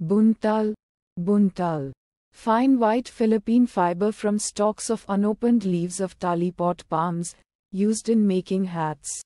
Buntal, buntal. Fine white Philippine fiber from stalks of unopened leaves of talipot palms, used in making hats.